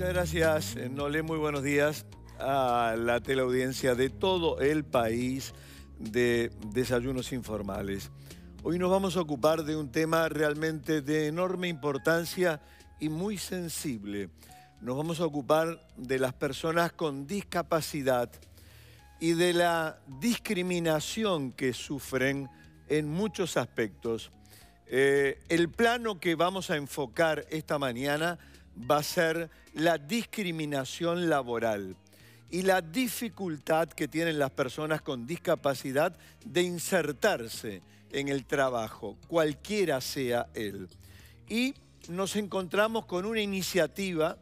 Muchas gracias, eh, Nole. Muy buenos días a la teleaudiencia de todo el país de Desayunos Informales. Hoy nos vamos a ocupar de un tema realmente de enorme importancia y muy sensible. Nos vamos a ocupar de las personas con discapacidad y de la discriminación que sufren en muchos aspectos. Eh, el plano que vamos a enfocar esta mañana va a ser la discriminación laboral y la dificultad que tienen las personas con discapacidad de insertarse en el trabajo, cualquiera sea él. Y nos encontramos con una iniciativa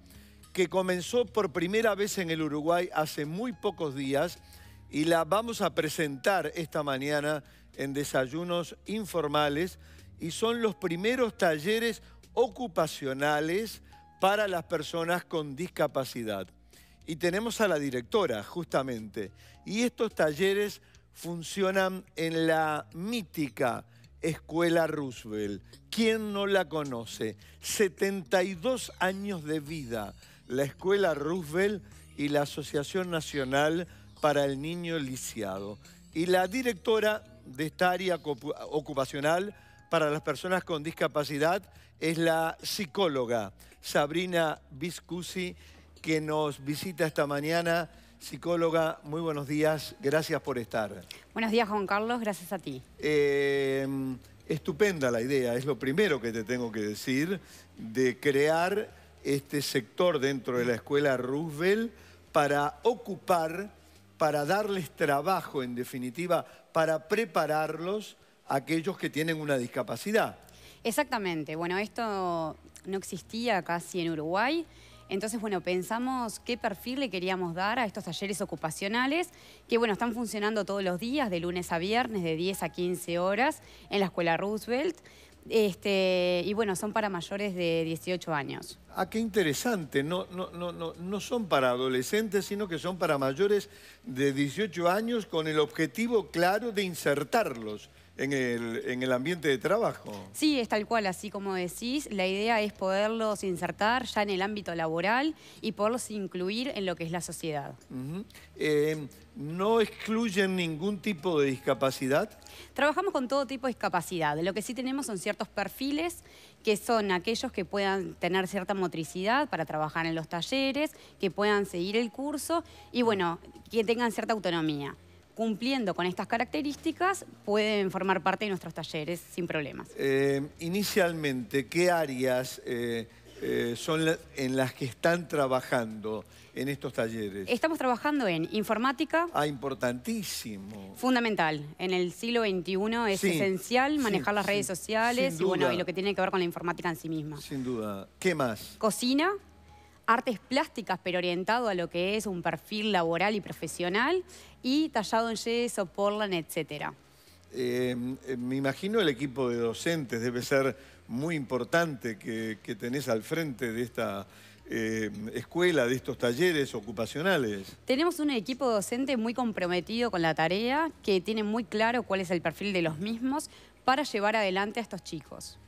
que comenzó por primera vez en el Uruguay hace muy pocos días y la vamos a presentar esta mañana en desayunos informales y son los primeros talleres ocupacionales para las personas con discapacidad. Y tenemos a la directora, justamente. Y estos talleres funcionan en la mítica Escuela Roosevelt. ¿Quién no la conoce? 72 años de vida. La Escuela Roosevelt y la Asociación Nacional para el Niño Lisiado. Y la directora de esta área ocupacional, para las personas con discapacidad es la psicóloga Sabrina Viscusi, que nos visita esta mañana. Psicóloga, muy buenos días, gracias por estar. Buenos días, Juan Carlos, gracias a ti. Em, estupenda la idea, es lo primero que te tengo que decir, de crear este sector dentro de la escuela Roosevelt para ocupar, para darles trabajo en definitiva, para prepararlos aquellos que tienen una discapacidad. Exactamente. Bueno, esto no existía casi en Uruguay. Entonces, bueno, pensamos qué perfil le queríamos dar a estos talleres ocupacionales, que bueno, están funcionando todos los días, de lunes a viernes, de 10 a 15 horas, en la Escuela Roosevelt. Este, y bueno, son para mayores de 18 años. Ah, qué interesante. No, no, no son para adolescentes, sino que son para mayores de 18 años con el objetivo claro de insertarlos en el, en el ambiente de trabajo. Sí, es tal cual, así como decís. La idea es poderlos insertar ya en el ámbito laboral y poderlos incluir en lo que es la sociedad. Eh, ¿No excluyen ningún tipo de discapacidad? Trabajamos con todo tipo de discapacidad. Lo que sí tenemos son ciertos perfiles que son aquellos que puedan tener cierta motricidad para trabajar en los talleres, que puedan seguir el curso y bueno, que tengan cierta autonomía cumpliendo con estas características pueden formar parte de nuestros talleres sin problemas. Eh, inicialmente, ¿qué áreas eh, eh, son en las que están trabajando en estos talleres? Estamos trabajando en informática. Ah, importantísimo. Fundamental. En el siglo XXI es esencial manejar las redes sociales y, bueno, y lo que tiene que ver con la informática en sí misma. Sin duda. ¿Qué más? Cocina artes plásticas, pero orientado a lo que es un perfil laboral y profesional, y tallado en yeso, porlan, etc. Em, eh, me imagino el equipo de docentes debe ser muy importante que, tenés al frente de esta em, escuela, de estos talleres ocupacionales. Tenemos un equipo docente muy comprometido con la tarea, que tiene muy claro cuál es el perfil de los mismos para llevar adelante a estos chicos.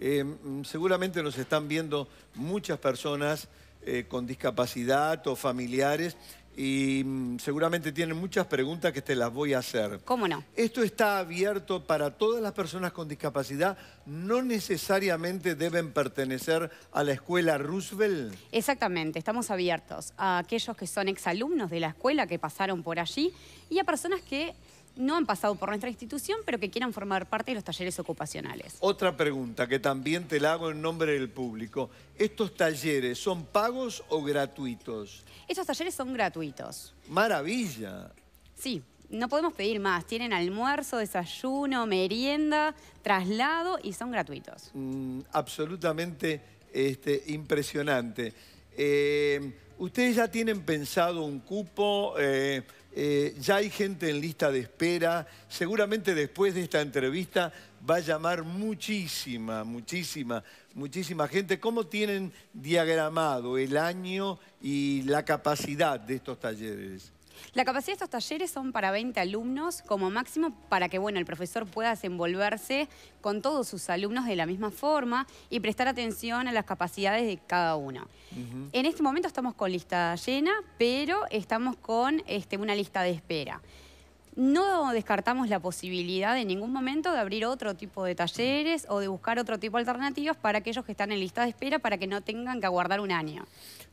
Eh, mm, seguramente nos están viendo muchas personas eh, con discapacidad o familiares y mm, seguramente tienen muchas preguntas que te las voy a hacer. ¿Cómo no? Esto está abierto para todas las personas con discapacidad, no necesariamente deben pertenecer a la escuela Roosevelt. Exactamente, estamos abiertos a aquellos que son exalumnos de la escuela que pasaron por allí y a personas que no han pasado por nuestra institución, pero que quieran formar parte de los talleres ocupacionales. Otra pregunta que también te la hago en nombre del público. ¿Estos talleres son pagos o gratuitos? Estos talleres son gratuitos. Maravilla. Sí, no podemos pedir más. Tienen almuerzo, desayuno, merienda, traslado y son gratuitos. Mm, absolutamente este, impresionante. Eh, ¿Ustedes ya tienen pensado un cupo? Eh, eh, ya hay gente en lista de espera. Seguramente después de esta entrevista va a llamar muchísima, muchísima, muchísima gente. ¿Cómo tienen diagramado el año y la capacidad de estos talleres? La capacidad de estos talleres son para 20 alumnos como máximo para que bueno, el profesor pueda desenvolverse con todos sus alumnos de la misma forma y prestar atención a las capacidades de cada uno. En este momento estamos con lista llena, pero estamos con este, una lista de espera. No descartamos la posibilidad en ningún momento de abrir otro tipo de talleres o de buscar otro tipo de alternativas para aquellos que están en lista de espera para que no tengan que aguardar un año.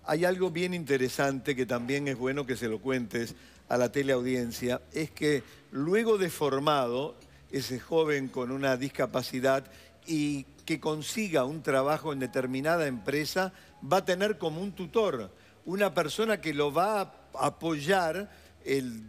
Hay algo bien interesante que también es bueno que se lo cuentes a la teleaudiencia, es que luego de formado, ese joven con una discapacidad y que consiga un trabajo en determinada empresa, va a tener como un tutor, una persona que lo va a apoyar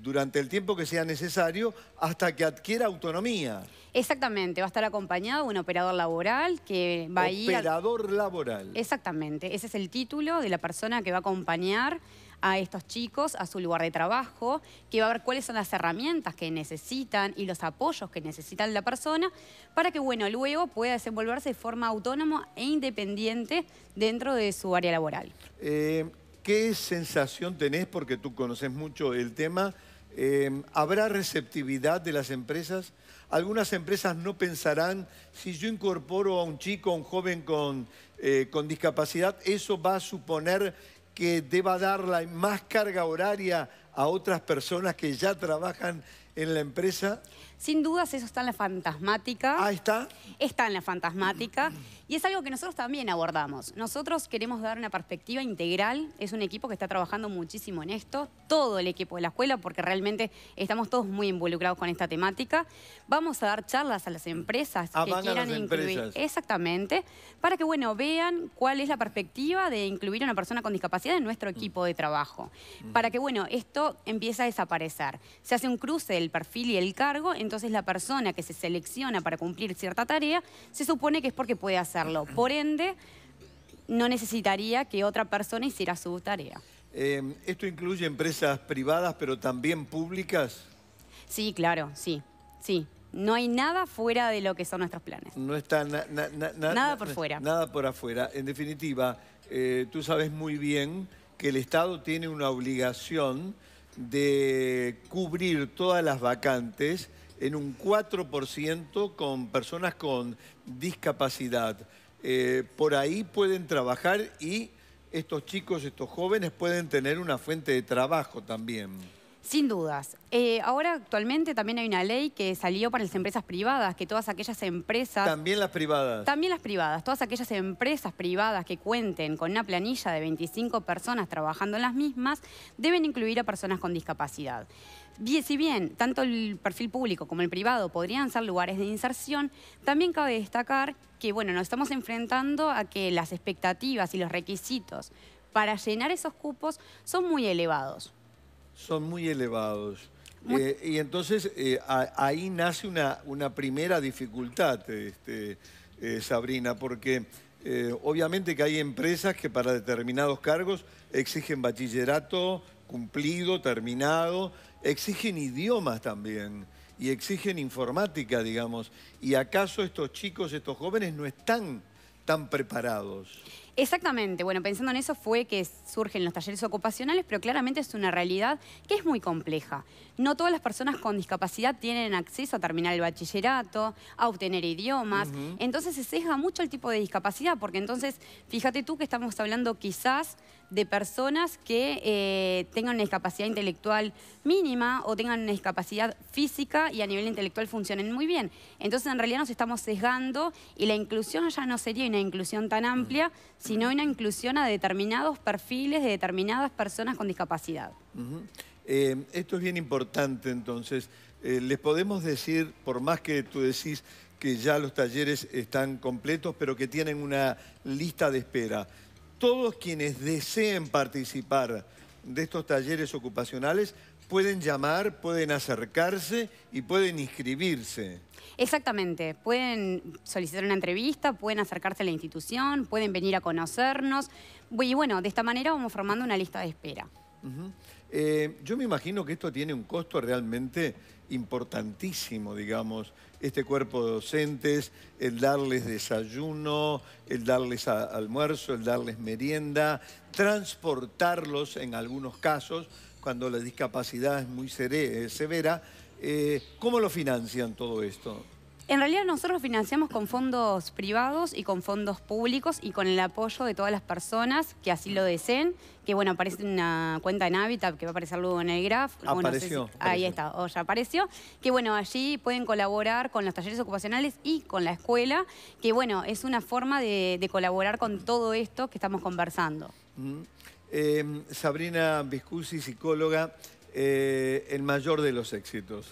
durante el tiempo que sea necesario hasta que adquiera autonomía. Exactamente, va a estar acompañado de un operador laboral que va a ir... Operador laboral. Exactamente, ese es el título de la persona que va a acompañar a estos chicos a su lugar de trabajo, que va a ver cuáles son las herramientas que necesitan y los apoyos que necesita la persona para que, bueno, luego pueda desenvolverse de forma autónoma e independiente dentro de su área laboral. Eh, ¿Qué sensación tenés, porque tú conoces mucho el tema, em, ¿habrá receptividad de las empresas? Algunas empresas no pensarán, si yo incorporo a un chico, a un joven con, eh, con discapacidad, eso va a suponer que deba dar más carga horaria a otras personas que ya trabajan en la empresa? Sin dudas eso está en la fantasmática. Ah, está. Está en la fantasmática y es algo que nosotros también abordamos. Nosotros queremos dar una perspectiva integral. Es un equipo que está trabajando muchísimo en esto, todo el equipo de la escuela, porque realmente estamos todos muy involucrados con esta temática. Vamos a dar charlas a las empresas que quieran incluir. Exactamente, para que bueno, vean cuál es la perspectiva de incluir a una persona con discapacidad en nuestro equipo de trabajo. Mm. Para que bueno, esto empiece a desaparecer. Se hace un cruce el perfil y el cargo, entonces la persona que se selecciona para cumplir cierta tarea se supone que es porque puede hacerlo. Por ende, no necesitaría que otra persona hiciera su tarea. Eh, ¿Esto incluye empresas privadas, pero también públicas? Sí, claro, sí, sí. No hay nada fuera de lo que son nuestros planes. No está nada por fuera. Nada por afuera. En definitiva, eh, tú sabes muy bien que el Estado tiene una obligación de cubrir todas las vacantes en un 4% con personas con discapacidad. Eh, por ahí pueden trabajar y estos chicos, estos jóvenes pueden tener una fuente de trabajo también. Sin dudas. Eh, ahora actualmente también hay una ley que salió para las empresas privadas, que todas aquellas empresas... También las privadas. También las privadas. Todas aquellas empresas privadas que cuenten con una planilla de 25 personas trabajando en las mismas, deben incluir a personas con discapacidad. Si bien tanto el perfil público como el privado podrían ser lugares de inserción, también cabe destacar que bueno, nos estamos enfrentando a que las expectativas y los requisitos para llenar esos cupos son muy elevados son muy elevados. Eh, y entonces eh, ahí nace una, una primera dificultad, este, eh, Sabrina, porque obviamente que hay empresas que para determinados cargos exigen bachillerato cumplido, terminado, exigen idiomas también y exigen informática, digamos. ¿Y acaso estos chicos, estos jóvenes no están tan preparados? Exactamente, bueno, pensando en eso fue que surgen los talleres ocupacionales, pero claramente es una realidad que es muy compleja. No todas las personas con discapacidad tienen acceso a terminar el bachillerato, a obtener idiomas, entonces se sesga mucho el tipo de discapacidad, porque entonces, fíjate tú que estamos hablando quizás de personas que eh, tengan una discapacidad intelectual mínima o tengan una discapacidad física y a nivel intelectual funcionen muy bien. Entonces, en realidad nos estamos sesgando y la inclusión ya no sería una inclusión tan amplia, sino una inclusión a determinados perfiles de determinadas personas con discapacidad. Eh, esto es bien importante, entonces. Eh, les podemos decir, por más que tú decís que ya los talleres están completos, pero que tienen una lista de espera todos quienes deseen participar de estos talleres ocupacionales pueden llamar, pueden acercarse y pueden inscribirse. Exactamente, pueden solicitar una entrevista, pueden acercarse a la institución, pueden venir a conocernos y bueno, de esta manera vamos formando una lista de espera. Eh, yo me imagino que esto tiene un costo realmente importantísimo, digamos, este cuerpo de docentes, el darles desayuno, el darles almuerzo, el darles merienda, transportarlos en algunos casos, cuando la discapacidad es muy eh, severa. Eh, ¿Cómo lo financian todo esto? En realidad nosotros financiamos con fondos privados y con fondos públicos y con el apoyo de todas las personas que así lo deseen, que bueno, aparece una cuenta en Habitat que va a aparecer luego en el graph. Apareció. Ahí está, o apareció. Que bueno, allí pueden colaborar con los talleres ocupacionales y con la escuela, que bueno, es una forma de, colaborar con todo esto que estamos conversando. Mm. Em, Sabrina Viscusi, psicóloga, eh, el mayor de los éxitos.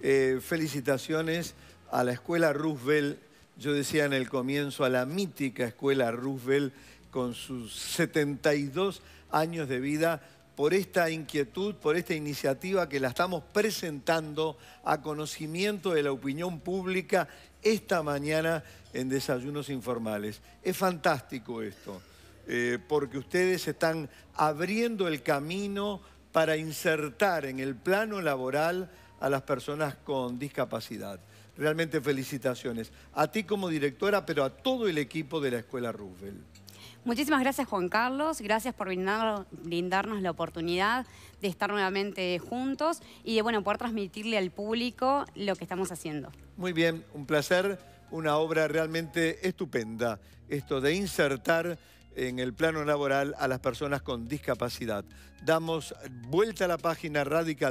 Eh, felicitaciones a la escuela Roosevelt, yo decía en el comienzo, a la mítica escuela Roosevelt con sus 72 años de vida, por esta inquietud, por esta iniciativa que la estamos presentando a conocimiento de la opinión pública esta mañana en desayunos informales. Es fantástico esto, eh, porque ustedes están abriendo el camino para insertar en el plano laboral a las personas con discapacidad. Realmente felicitaciones. A ti como directora, pero a todo el equipo de la Escuela Roosevelt. Muchísimas gracias Juan Carlos, gracias por brindarnos la oportunidad de estar nuevamente juntos y de bueno, poder transmitirle al público lo que estamos haciendo. Muy bien, un placer, una obra realmente estupenda, esto de insertar en el plano laboral a las personas con discapacidad. Damos vuelta a la página radical.